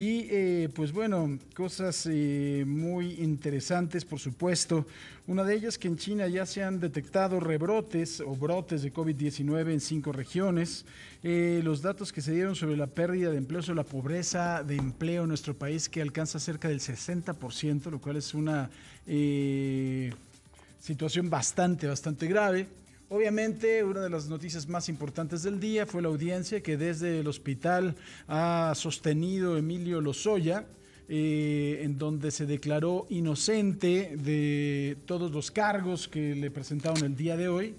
Y eh, pues bueno, cosas eh, muy interesantes, por supuesto. Una de ellas que en China ya se han detectado rebrotes o brotes de COVID-19 en cinco regiones. Eh, los datos que se dieron sobre la pérdida de empleo, sobre la pobreza de empleo en nuestro país que alcanza cerca del 60%, lo cual es una situación bastante, bastante grave. Obviamente, una de las noticias más importantes del día fue la audiencia que desde el hospital ha sostenido Emilio Lozoya, eh, en donde se declaró inocente de todos los cargos que le presentaron el día de hoy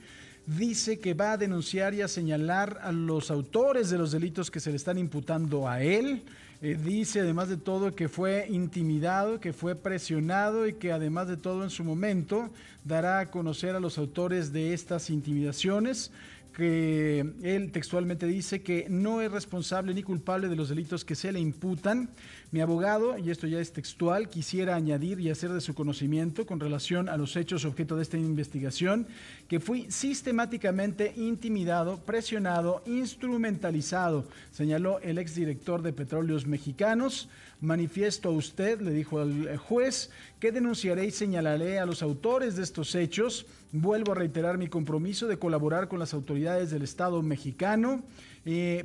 dice que va a denunciar y a señalar a los autores de los delitos que se le están imputando a él. Eh, dice además de todo que fue intimidado, que fue presionado y que además de todo en su momento dará a conocer a los autores de estas intimidaciones que él textualmente dice que no es responsable ni culpable de los delitos que se le imputan. Mi abogado, y esto ya es textual, quisiera añadir y hacer de su conocimiento con relación a los hechos objeto de esta investigación, que fui sistemáticamente intimidado, presionado, instrumentalizado, señaló el exdirector de Petróleos Mexicanos. Manifiesto a usted, le dijo al juez, que denunciaré y señalaré a los autores de estos hechos. Vuelvo a reiterar mi compromiso de colaborar con las autoridades del Estado mexicano.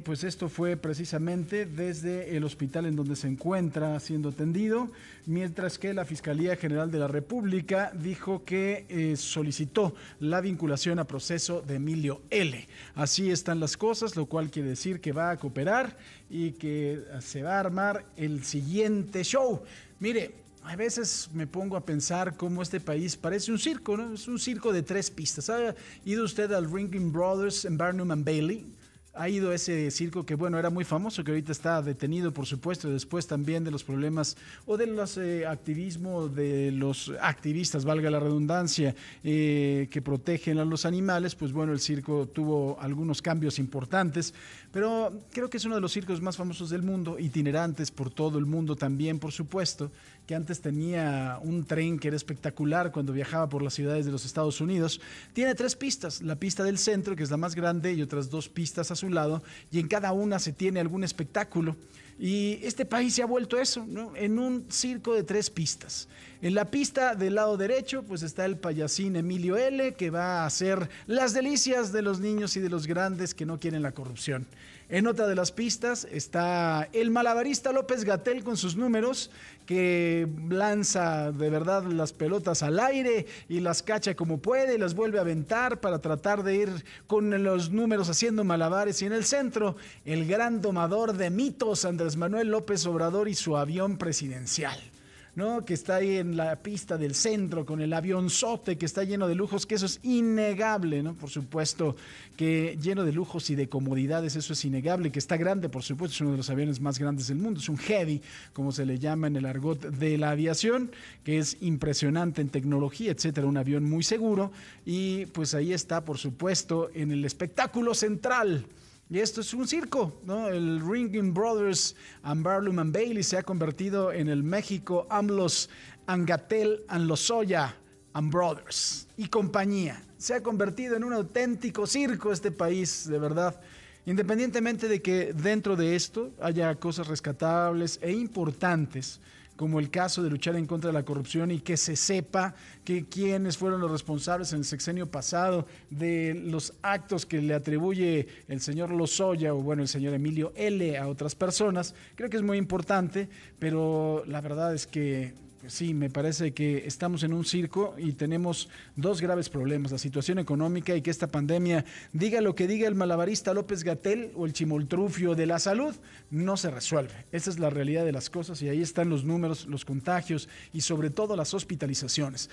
pues esto fue precisamente desde el hospital en donde se encuentra siendo atendido, mientras que la Fiscalía General de la República dijo que eh, solicitó la vinculación a proceso de Emilio L. Así están las cosas, lo cual quiere decir que va a cooperar y que se va a armar el siguiente show. Mire, a veces me pongo a pensar cómo este país parece un circo, ¿no? Es un circo de tres pistas. ¿Ha ido usted al Ringling Brothers en Barnum and Bailey? ha ido ese circo que, bueno, era muy famoso, que ahorita está detenido, por supuesto, después también de los problemas o de los eh, activismo de los activistas, valga la redundancia, eh, que protegen a los animales, pues bueno, el circo tuvo algunos cambios importantes, pero creo que es uno de los circos más famosos del mundo, itinerantes por todo el mundo también, por supuesto, que antes tenía un tren que era espectacular cuando viajaba por las ciudades de los Estados Unidos. Tiene tres pistas, la pista del centro, que es la más grande, y otras dos pistas a su lado y en cada una se tiene algún espectáculo. Y este país se ha vuelto eso, ¿no? En un circo de tres pistas. En la pista del lado derecho, pues está el payasín Emilio L, que va a hacer las delicias de los niños y de los grandes que no quieren la corrupción. En otra de las pistas está el malabarista López Gatel con sus números, que lanza de verdad las pelotas al aire y las cacha como puede y las vuelve a aventar para tratar de ir con los números haciendo malabares. Y en el centro, el gran domador de mitos, Andrés Manuel López Obrador y su avión presidencial. ¿no? Que está ahí en la pista del centro con el avión Sote, que está lleno de lujos, que eso es innegable, ¿no? Por supuesto que lleno de lujos y de comodidades, eso es innegable, que está grande, por supuesto, es uno de los aviones más grandes del mundo, es un heavy, como se le llama en el argot de la aviación, que es impresionante en tecnología, etcétera, un avión muy seguro y pues ahí está, por supuesto, en el espectáculo central y esto es un circo, ¿no? El Ringing Brothers and Barlum and Bailey se ha convertido en el México AMLOS, Angatel, Lozoya and Brothers y compañía. Se ha convertido en un auténtico circo este país, de verdad. Independientemente de que dentro de esto haya cosas rescatables e importantes, como el caso de luchar en contra de la corrupción y que se sepa que quienes fueron los responsables en el sexenio pasado de los actos que le atribuye el señor Lozoya o bueno el señor Emilio L a otras personas. Creo que es muy importante, pero la verdad es que Sí, me parece que estamos en un circo y tenemos dos graves problemas, la situación económica y que esta pandemia, diga lo que diga el malabarista López Gatel o el chimoltrufio de la salud, no se resuelve. Esa es la realidad de las cosas y ahí están los números, los contagios y sobre todo las hospitalizaciones.